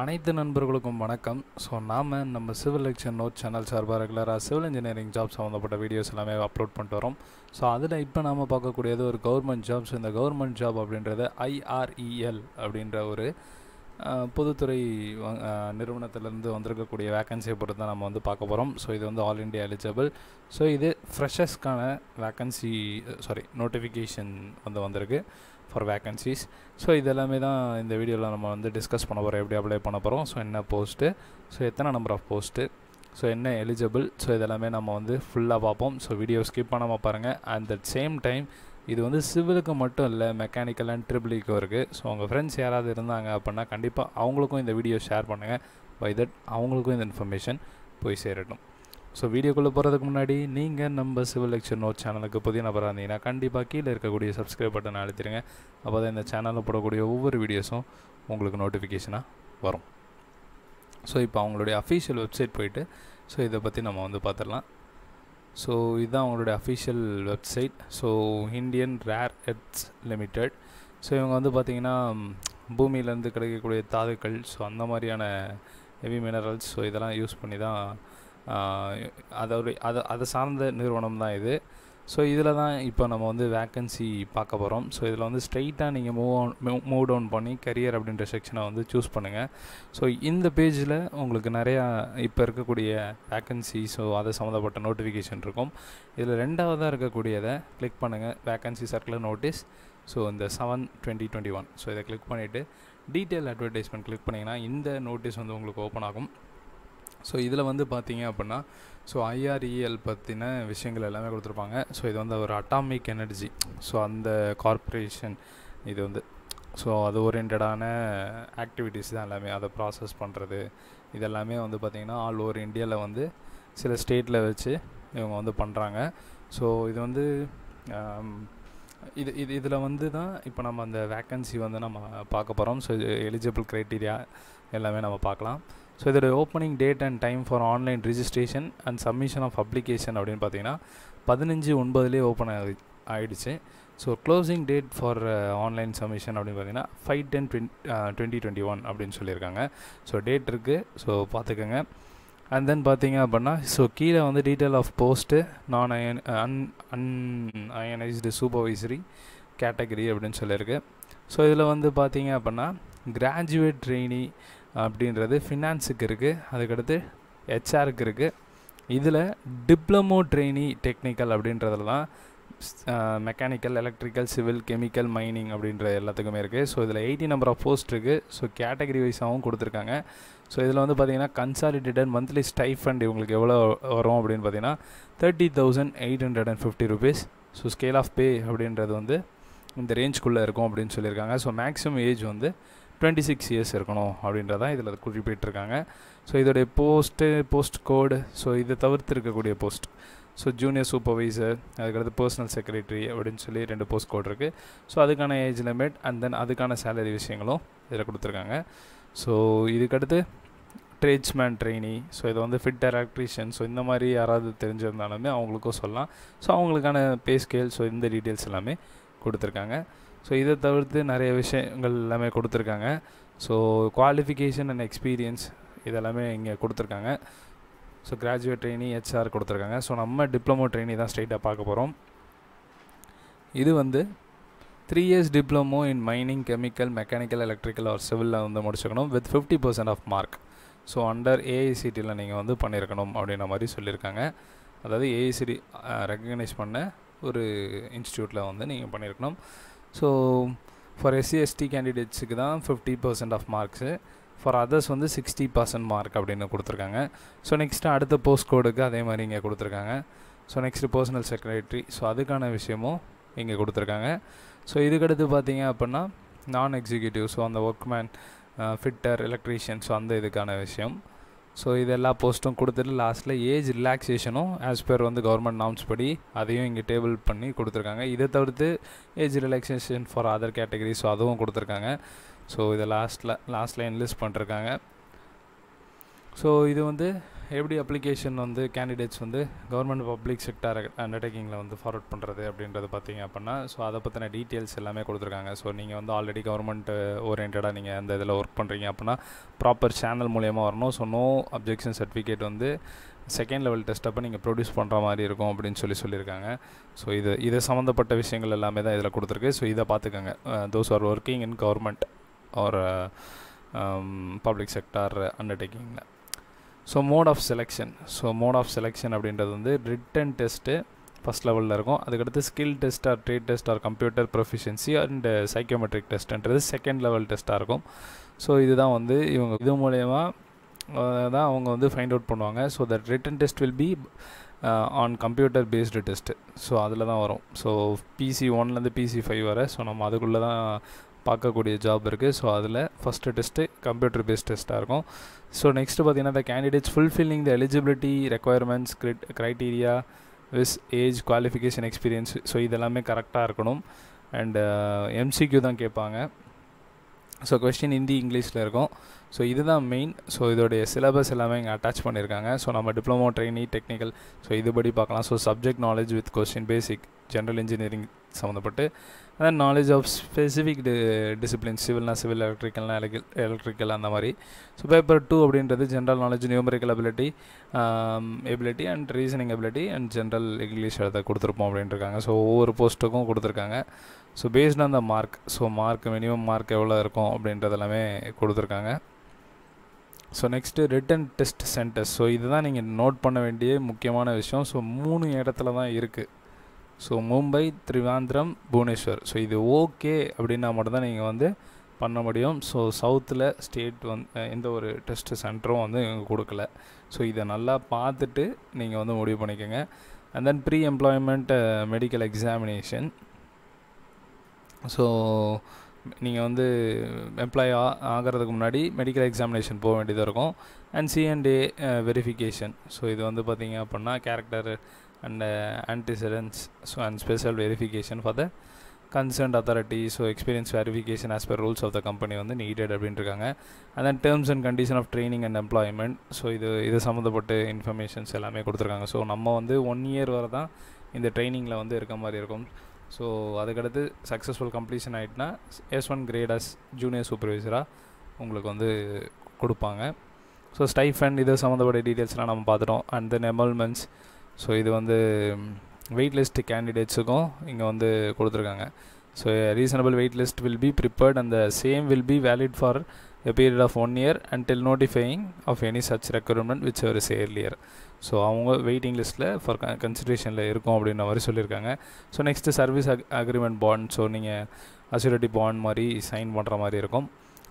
அனைத்து நண்பர்களுக்கும் வணக்கம் ஸோ நாம் நம்ம சிவில் எக்ஷன் நோட் சேனல் சார்பாக ரெகுலராக சிவில் இன்ஜினியரிங் ஜாப் சம்மந்தப்பட்ட வீடியோஸ் எல்லாமே அப்லோட் பண்ணிட்டு வரோம் ஸோ அதில் இப்போ நாம் பார்க்கக்கூடியது ஒரு கவர்மெண்ட் ஜாப்ஸ் இந்த கவர்மெண்ட் ஜாப் அப்படின்றது ஐஆர்இஎல் e அப்படின்ற ஒரு பொதுத்துறை நிறுவனத்திலேருந்து வந்திருக்கக்கூடிய வேக்கன்சியை பொறுத்து தான் நம்ம வந்து பார்க்க போகிறோம் ஸோ இது வந்து ஆல் இண்டியா எலிஜிபிள் ஸோ இது ஃப்ரெஷர்ஸ்க்கான வேக்கன்சி சாரி நோட்டிஃபிகேஷன் வந்து வந்திருக்கு ஃபார் வேக்கன்சிஸ் ஸோ இதெல்லாமே தான் இந்த வீடியோவில் நம்ம வந்து டிஸ்கஸ் பண்ண போகிறோம் எப்படி அப்ளை பண்ண போகிறோம் ஸோ என்ன போஸ்ட்டு ஸோ எத்தனை நம்பர் ஆஃப் போஸ்ட்டு ஸோ என்ன எலிஜிபிள் ஸோ இதெல்லாமே நம்ம வந்து ஃபுல்லாக பார்ப்போம் ஸோ வீடியோ ஸ்கிப் பண்ணாமல் பாருங்கள் அட் த சேம் டைம் இது வந்து சிவிலுக்கு மட்டும் இல்லை மெக்கானிக்கல் அண்ட் ட்ரிபிளிக்கும் e இருக்குது ஸோ உங்கள் ஃப்ரெண்ட்ஸ் யாராவது இருந்தாங்க அப்படின்னா கண்டிப்பாக அவங்களுக்கும் இந்த வீடியோ ஷேர் பண்ணுங்கள் பை தட் அவங்களுக்கும் இந்த இன்ஃபர்மேஷன் போய் சேரட்டும் ஸோ வீடியோக்குள்ளே போகிறதுக்கு முன்னாடி நீங்கள் நம்ம சிவில் லெக்சர் நோட் சேனலுக்கு புதிய நபராக இருந்தீங்கன்னா கண்டிப்பாக கீழே இருக்கக்கூடிய சப்ஸ்கிரைப் பட்டனை அழுத்திடுங்க அப்போ தான் இந்த சேனலில் போடக்கூடிய ஒவ்வொரு வீடியோஸும் உங்களுக்கு நோட்டிஃபிகேஷனாக வரும் ஸோ இப்போ அவங்களுடைய அஃபீஷியல் வெப்சைட் போயிட்டு ஸோ இதை பற்றி நம்ம வந்து பார்த்துடலாம் ஸோ இதுதான் அவங்களுடைய official website so Indian rare earths limited so இவங்க வந்து பார்த்திங்கன்னா பூமியிலேருந்து கிடைக்கக்கூடிய தாதுக்கள் ஸோ அந்த மாதிரியான ஹெவி மினரல்ஸ் ஸோ இதெல்லாம் யூஸ் பண்ணி தான் ஒரு அதை அதை சார்ந்த நிறுவனம் தான் இது ஸோ இதில் தான் இப்போ நம்ம வந்து வேக்கன்சி பார்க்க போகிறோம் ஸோ இதில் வந்து ஸ்ட்ரைட்டாக நீங்கள் மூவ் ஆன் மூவ் டவுன் பண்ணி கரியர் அப்படின்ற செக்ஷனை வந்து சூஸ் பண்ணுங்கள் ஸோ இந்த பேஜில் உங்களுக்கு நிறையா இப்போ இருக்கக்கூடிய வேக்கன்சி ஸோ அதை சம்மந்தப்பட்ட நோட்டிஃபிகேஷன் இருக்கும் இதில் ரெண்டாவதாக இருக்கக்கூடியதை கிளிக் பண்ணுங்கள் வேக்கன்சி சர்க்குலர் நோட்டீஸ் ஸோ இந்த seven twenty twenty one so இதை கிளிக் பண்ணிவிட்டு டீட்டெயில் அட்வர்டைஸ்மெண்ட் கிளிக் பண்ணிங்கன்னா இந்த நோட்டீஸ் வந்து உங்களுக்கு ஓப்பன் ஆகும் ஸோ இதில் வந்து பார்த்தீங்க அப்படின்னா ஸோ ஐஆர்இஎல் பற்றின விஷயங்கள் எல்லாமே கொடுத்துருப்பாங்க ஸோ இது வந்து ஒரு அட்டாமிக் எனர்ஜி ஸோ அந்த கார்ப்பரேஷன் இது வந்து ஸோ அது ஓரியன்டான ஆக்டிவிட்டீஸ் தான் எல்லாமே அதை ப்ராசஸ் பண்ணுறது இதெல்லாமே வந்து பார்த்திங்கன்னா ஆல் ஓவர் இந்தியாவில் வந்து சில ஸ்டேட்டில் வச்சு இவங்க வந்து பண்ணுறாங்க ஸோ இது வந்து இது இது இதில் வந்து தான் இப்போ நம்ம அந்த வேக்கன்சி வந்து நம்ம பார்க்க போகிறோம் ஸோ எலிஜிபிள் க்ரைட்டீரியா எல்லாமே நம்ம பார்க்கலாம் ஸோ இதோட opening date and time for online registration and submission of application அப்படின்னு பார்த்தீங்கன்னா பதினஞ்சு ஒன்பதுலேயே ஓப்பன் ஆகி ஆகிடுச்சு so closing date for online submission அப்படின்னு பார்த்தீங்கன்னா five ten twenty twenty one அப்படின்னு சொல்லியிருக்காங்க ஸோ டேட் இருக்குது ஸோ பார்த்துக்கோங்க அண்ட் தென் பார்த்தீங்க அப்படின்னா ஸோ கீழே வந்து detail of post non union un unionised supervisory category அப்படின்னு சொல்லியிருக்கு ஸோ இதில் வந்து பார்த்தீங்க அப்படின்னா கிராஜுவேட் ட்ரெயினி அப்படின்றது ஃபினான்ஸுக்கு இருக்குது அதுக்கடுத்து ஹெச்ஆருக்கு இருக்குது இதில் டிப்ளமோ ட்ரெயினி டெக்னிக்கல் அப்படின்றதுல தான் mechanical electrical civil chemical mining அப்படின்ற எல்லாத்துக்குமே இருக்குது ஸோ இதில் எயிட்டி நம்பர் ஆஃப் போஸ்ட் இருக்குது ஸோ கேட்டகரி வைஸாகவும் கொடுத்துருக்காங்க ஸோ இதில் வந்து பார்த்திங்கன்னா கன்சாலிடேட்டட் மந்த்லி ஸ்டைஃபண்ட் இவங்களுக்கு எவ்வளோ வரும் அப்படின்னு பார்த்தீங்கன்னா thirty thousand eight hundred and fifty rupees so scale of pay அப்படின்றது வந்து இந்த ரேஞ்சுக்குள்ளே இருக்கும் அப்படின்னு சொல்லியிருக்காங்க ஸோ மேக்ஸிமம் ஏஜ் வந்து டுவெண்ட்டி சிக்ஸ் இயர்ஸ் இருக்கணும் அப்படின்றதான் இதில் குறிப்பிட்டிருக்காங்க ஸோ இதோடைய போஸ்ட்டு போஸ்ட் கோடு ஸோ இதை தவிர்த்து இருக்கக்கூடிய போஸ்ட் ஸோ ஜூனியர் சூப்பர்வைசர் அதுக்கடுத்து பர்சனல் செக்ரட்டரி அப்படின்னு சொல்லி ரெண்டு போஸ்ட் கோட் இருக்குது ஸோ அதுக்கான ஏஜ் லிமிட் அண்ட் தென் அதுக்கான சேலரி விஷயங்களும் இதில் கொடுத்துருக்காங்க ஸோ இதுக்கடுத்து ட்ரேட்ஸ்மேன் ட்ரெயினி ஸோ இதை வந்து ஃபிட் எலக்ட்ரீஷியன் ஸோ இந்த மாதிரி யாராவது தெரிஞ்சிருந்தாலுமே அவங்களுக்கும் சொல்லலாம் ஸோ அவங்களுக்கான பே ஸ்கேல் ஸோ இந்த டீட்டெயில்ஸ் எல்லாமே கொடுத்துருக்காங்க ஸோ இதை தவிர்த்து நிறைய விஷயங்கள் எல்லாமே கொடுத்துருக்காங்க ஸோ குவாலிஃபிகேஷன் அண்ட் எக்ஸ்பீரியன்ஸ் இதெல்லாமே இங்கே கொடுத்துருக்காங்க ஸோ கிராஜுவேட் ட்ரெயினி ஹெச்ஆர் கொடுத்துருக்காங்க ஸோ நம்ம டிப்ளமோ ட்ரெயினி தான் ஸ்ட்ரெயிட்டாக பார்க்க போகிறோம் இது வந்து three years diploma in mining chemical mechanical electrical or சிவிலில் வந்து முடிச்சுக்கணும் with fifty percent of mark so under ஏஐசிடியில் நீங்கள் வந்து பண்ணியிருக்கணும் அப்படின்ற மாதிரி சொல்லியிருக்காங்க அதாவது ஏஐசிடி ரெக்கக்னைஸ் பண்ண ஒரு இன்ஸ்டியூட்டில் வந்து நீங்கள் பண்ணியிருக்கணும் ஸோ ஃபார் எஸ்சிஎஸ்டி கேண்டிடேட்ஸுக்கு தான் fifty percent of marks for others வந்து சிக்ஸ்டி பர்சன்ட் மார்க் அப்படின்னு கொடுத்துருக்காங்க ஸோ நெக்ஸ்ட்டு அடுத்த போஸ்ட் கோடுக்கு அதே மாதிரி இங்கே கொடுத்துருக்காங்க so next personal secretary so அதுக்கான விஷயமும் இங்கே கொடுத்துருக்காங்க ஸோ இதுக்கடுத்து பார்த்தீங்க அப்படின்னா நான் எக்ஸிக்யூட்டிவ் ஸோ அந்த ஒர்க்மேன் ஃபிட்டர் எலக்ட்ரீஷியன் ஸோ அந்த இதுக்கான விஷயம் ஸோ இது எல்லா போஸ்ட்டும் கொடுத்துட்டு லாஸ்ட்டில் ஏஜ் ரிலாக்ஸேஷனும் ஆஸ் பர் வந்து கவர்மெண்ட் நாம்ஸ் படி அதையும் இங்கே டேபிள் பண்ணி கொடுத்துருக்காங்க இதை தவிர்த்து age relaxation for other category so அதுவும் கொடுத்துருக்காங்க ஸோ இதை லாஸ்ட்டில் லாஸ்ட்டில் என்லிஸ்ட் பண்ணிருக்காங்க ஸோ இது வந்து எப்படி அப்ளிகேஷன் வந்து கேண்டிடேட்ஸ் வந்து கவர்மெண்ட் பப்ளிக் செக்டர் அண்டர்டேக்கிங்கில் வந்து ஃபார்வர்ட் பண்ணுறது அப்படின்றது பார்த்தீங்க அப்படின்னா ஸோ அதை பற்றின டீட்டெயில்ஸ் எல்லாமே கொடுத்துருக்காங்க ஸோ நீங்கள் வந்து ஆல்ரெடி கவர்மெண்ட் ஓரியன்டாக நீங்கள் அந்த இதில் ஒர்க் பண்ணுறீங்க அப்படின்னா ப்ராப்பர் சேனல் மூலியமாக வரணும் ஸோ நோ அப்ஜெக்ஷன் சர்டிஃபிகேட் வந்து செகண்ட் லெவல் டெஸ்ட் அப்போ நீங்கள் ப்ரொடியூஸ் பண்ணுற மாதிரி இருக்கும் அப்படின்னு சொல்லி சொல்லியிருக்காங்க ஸோ இது இது சம்மந்தப்பட்ட விஷயங்கள் எல்லாமே தான் இதில் கொடுத்துருக்கு ஸோ இதை பார்த்துக்கோங்க those are working in government or public sector அண்டர்டேக்கிங்கில் so mode of selection so mode of selection அப்படின்றது வந்து ரிட்டன் டெஸ்ட்டு ஃபஸ்ட் லெவலில் இருக்கும் அதுக்கடுத்து skill test or trade test or computer proficiency and psychometric டெஸ்ட்ன்றது செகண்ட் லெவல் டெஸ்ட்டாக இருக்கும் so இதுதான் வந்து இவங்க இது மூலயமா தான் அவங்க வந்து ஃபைண்ட் அவுட் பண்ணுவாங்க so that written test will be on computer based test so அதில் தான் வரும் ஸோ பிசி ஒன்லேருந்து பிசி ஃபைவ் வர ஸோ நம்ம அதுக்குள்ளே தான் பார்க்கக்கூடிய ஜாப் இருக்குது ஸோ அதில் ஃபஸ்ட்டு டெஸ்ட்டு கம்ப்யூட்டர் பேஸ்ட் டெஸ்ட்டாக இருக்கும் ஸோ நெக்ஸ்ட்டு பார்த்தீங்கன்னா the candidates fulfilling the eligibility requirements criteria viz age qualification experience so இதெல்லாமே கரெக்டாக இருக்கணும் அண்டு எம்சிக்யூ uh, தான் கேட்பாங்க ஸோ கொஸ்டின் ஹிந்தி இங்கிலீஷில் இருக்கும் ஸோ இதுதான் மெயின் ஸோ இதோடைய சிலபஸ் எல்லாமே இங்கே அட்டாச் பண்ணியிருக்காங்க ஸோ நம்ம டிப்ளமோ ட்ரைனி டெக்னிக்கல் ஸோ இதுபடி பார்க்கலாம் so subject knowledge with question basic general engineering சம்மந்தப்பட்டு அதான் knowledge of specific D discipline சிவில்னா சிவில் எலக்ட்ரிக்கல்னா எலக்ட்ரிக் எலக்ட்ரிக்கல் அந்த மாதிரி ஸோ பேப்பர் டூ அப்படின்றது general knowledge numerical ability ability and reasoning ability and general English எழுத கொடுத்துருப்போம் இருக்காங்க ஸோ ஒவ்வொரு போஸ்ட்டுக்கும் கொடுத்துருக்காங்க so based on the mark so mark minimum mark எவ்வளோ இருக்கும் அப்படின்றது எல்லாமே கொடுத்துருக்காங்க so next return test centres so இதுதான் நீங்கள் நோட் பண்ண வேண்டிய முக்கியமான விஷயம் ஸோ மூணு இடத்துல தான் இருக்குது ஸோ மும்பை திருவாந்திரம் புவனேஸ்வர் ஸோ இது ஓகே அப்படின்னா மட்டும்தான் நீங்கள் வந்து பண்ண முடியும் ஸோ சவுத்தில் ஸ்டேட் வந்து எந்த ஒரு டெஸ்ட் சென்டரும் வந்து எங்களுக்கு கொடுக்கல ஸோ இதை நல்லா பார்த்துட்டு நீங்கள் வந்து முடிவு பண்ணிக்கோங்க and then pre employment medical examination so நீங்கள் வந்து எம்ப்ளாய் ஆகிறதுக்கு முன்னாடி மெடிக்கல் எக்ஸாமினேஷன் போக வேண்டியதாக இருக்கும் அண்ட் சிஎன்டே வெரிஃபிகேஷன் ஸோ இது வந்து பார்த்திங்க அப்படின்னா character and uh, so and special verification for the the concerned authority so experience verification as per rules of the company வந்து நீடட் அப்படின்ட்டுருக்காங்க and then terms and condition of training and employment so இது இது சம்மந்தப்பட்ட informations எல்லாமே கொடுத்துருக்காங்க so நம்ம வந்து one year வரை தான் இந்த ட்ரைனிங்கில் வந்து இருக்க மாதிரி இருக்கும் ஸோ அதுக்கடுத்து சக்ஸஸ்ஃபுல் கம்ப்ளீஷன் ஆகிட்டுனா S one grade as junior சூப்பர்வைசராக உங்களுக்கு வந்து கொடுப்பாங்க ஸோ ஸ்டைஃப் அண்ட் இது சம்மந்தப்பட்ட டீட்டெயில்ஸ்லாம் நம்ம பார்த்துட்டோம் அண்ட் தென் எமல்மெண்ட்ஸ் ஸோ இது வந்து வெயிட் லிஸ்ட் கேண்டிடேட்ஸுக்கும் இங்கே வந்து கொடுத்துருக்காங்க so reasonable wait list will be prepared and the same will be valid for a period of one year and till notifying of any such requirement whichever earlier so அவங்க வெயிட்டிங் லிஸ்ட்டில் for கன்சிடரேஷனில் இருக்கும் அப்படின்ற மாதிரி சொல்லியிருக்காங்க so next service ag agreement bond so நீங்கள் surety bond மாதிரி சைன் பண்ணுற மாதிரி இருக்கும்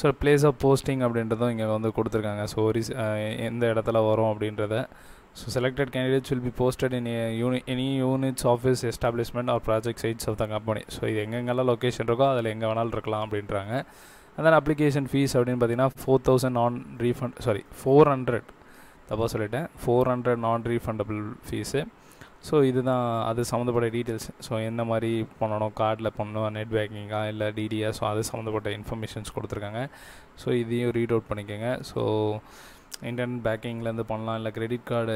ஸோ பிளேஸ் ஆஃப் போஸ்டிங் அப்படின்றதும் இங்கே வந்து கொடுத்துருக்காங்க ஸோ ரீஸ் எந்த இடத்துல வரும் அப்படின்றத so selected candidates will be posted in a uni any units office establishment or project sites of the so இது எங்கெங்கெல்லாம் லொக்கேஷன் இருக்கோ அதில் எங்கே வேணாலும் இருக்கலாம் அப்படின்றாங்க அந்த அப்ளிகேஷன் ஃபீஸ் அப்படின்னு பார்த்தீங்கன்னா four thousand non refund sorry four hundred தப்பாக சொல்லிட்டேன் four hundred non refundable fee so இதுதான் அது சம்மந்தப்பட்ட டீட்டெயில்ஸ் ஸோ என்ன மாதிரி பண்ணணும் கார்டில் பண்ணணும் நெட் பேங்கிங்காக இல்லை டிடியா ஸோ அது சம்மந்தப்பட்ட இன்ஃபர்மேஷன்ஸ் கொடுத்துருக்காங்க ஸோ இதையும் ரீட் அவுட் பண்ணிக்கோங்க ஸோ இன்டர்நெட் பேங்கிங்லேருந்து பண்ணலாம் இல்லை credit card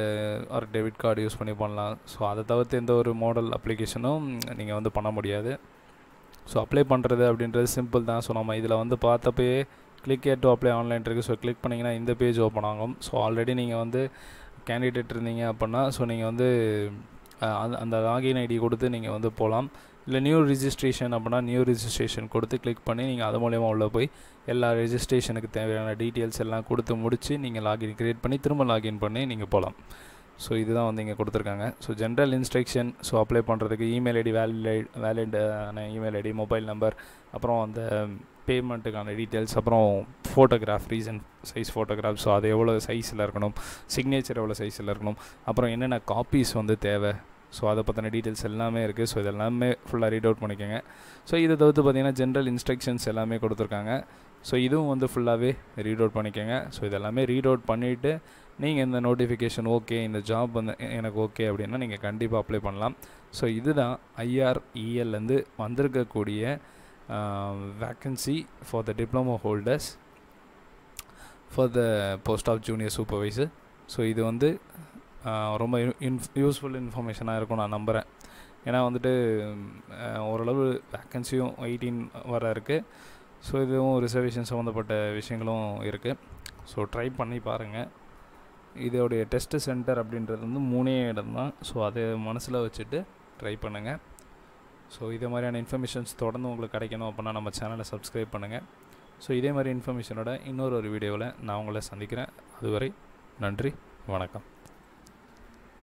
or debit card use பண்ணி பண்ணலாம் ஸோ அதை தவிர்த்து எந்த ஒரு மாடல் அப்ளிகேஷனும் நீங்கள் வந்து பண்ண முடியாது ஸோ அப்ளை பண்ணுறது அப்படின்றது சிம்பிள் தான் ஸோ நம்ம இதில் வந்து பார்த்தப்பயே click at to apply online இருக்குது ஸோ கிளிக் பண்ணிங்கன்னா இந்த பேஜ் ஓப்பன் ஆகும் ஸோ ஆல்ரெடி நீங்கள் வந்து கேண்டிடேட் இருந்தீங்க அப்படின்னா ஸோ நீங்கள் வந்து அந்த லாகின் ஐடி கொடுத்து நீங்கள் வந்து போகலாம் இல்லை நியூ ரிஜிஸ்ட்ரேஷன் அப்படின்னா நியூ ரிஜிஸ்ட்ரேஷன் கொடுத்து கிளிக் பண்ணி நீங்கள் அது மூலயமா உள்ளே போய் எல்லா ரிஜிஸ்ட்ரேஷனுக்கு தேவையான டீட்டெயில்ஸ் எல்லாம் கொடுத்து முடித்து நீங்கள் லாகின் க்ரியேட் பண்ணி திரும்ப லாகின் பண்ணி நீங்கள் போகலாம் ஸோ இதுதான் வந்து இங்கே கொடுத்துருக்காங்க so general instruction so apply பண்ணுறதுக்கு இமெயில் ஐடி வேலிட் வேலிடான இமெயில் ஐடி மொபைல் நம்பர் அப்புறம் அந்த பேமெண்ட்டுக்கான டீட்டெயில்ஸ் அப்புறம் photograph recent size photograph so அது எவ்வளோ சைஸில் இருக்கணும் சிக்னேச்சர் எவ்வளோ சைஸில் இருக்கணும் அப்புறம் என்னென்ன காப்பீஸ் வந்து தேவை ஸோ அதை பற்றின டீட்டெயில்ஸ் எல்லாமே இருக்குது ஸோ இதெல்லாமே ஃபுல்லாக ரீட் அவுட் பண்ணிக்கோங்க ஸோ இதை தவிர்த்து பார்த்திங்கன்னா ஜென்ரல் இன்ஸ்ட்ரக்ஷன்ஸ் எல்லாமே கொடுத்துருக்காங்க ஸோ இதுவும் வந்து ஃபுல்லாகவே ரீட் அவுட் பண்ணிக்கோங்க ஸோ இதெல்லாமே ரீட் அவுட் பண்ணிவிட்டு நீங்கள் இந்த நோட்டிஃபிகேஷன் ஓகே இந்த ஜாப் வந்து எனக்கு ஓகே அப்படின்னா நீங்கள் கண்டிப்பாக அப்ளை பண்ணலாம் ஸோ இதுதான் ஐஆர்இஎல்லேருந்து e வந்திருக்கக்கூடிய vacancy for the diploma holders for the post of junior supervisor so இது வந்து ரொம்ப இன் யூஸ்ஃபுல் இன்ஃபர்மேஷனாக இருக்கும் நான் நம்புகிறேன் ஏன்னா வந்துட்டு ஓரளவு வேக்கன்சியும் எயிட்டீன் வர இருக்குது ஸோ இதுவும் ரிசர்வேஷன் சம்மந்தப்பட்ட விஷயங்களும் இருக்குது ஸோ ட்ரை பண்ணி பாருங்கள் இதோடைய டெஸ்ட் சென்டர் அப்படின்றது வந்து மூணே இடம் தான் ஸோ அதை மனசில் வச்சுட்டு ட்ரை பண்ணுங்கள் ஸோ இதே மாதிரியான இன்ஃபர்மேஷன்ஸ் தொடர்ந்து உங்களுக்கு கிடைக்கணும் அப்படின்னா நம்ம சேனலை சப்ஸ்கிரைப் பண்ணுங்கள் ஸோ இதே மாதிரி இன்ஃபர்மேஷனோட இன்னொரு ஒரு வீடியோவில் நான் உங்களை சந்திக்கிறேன் அதுவரை நன்றி வணக்கம்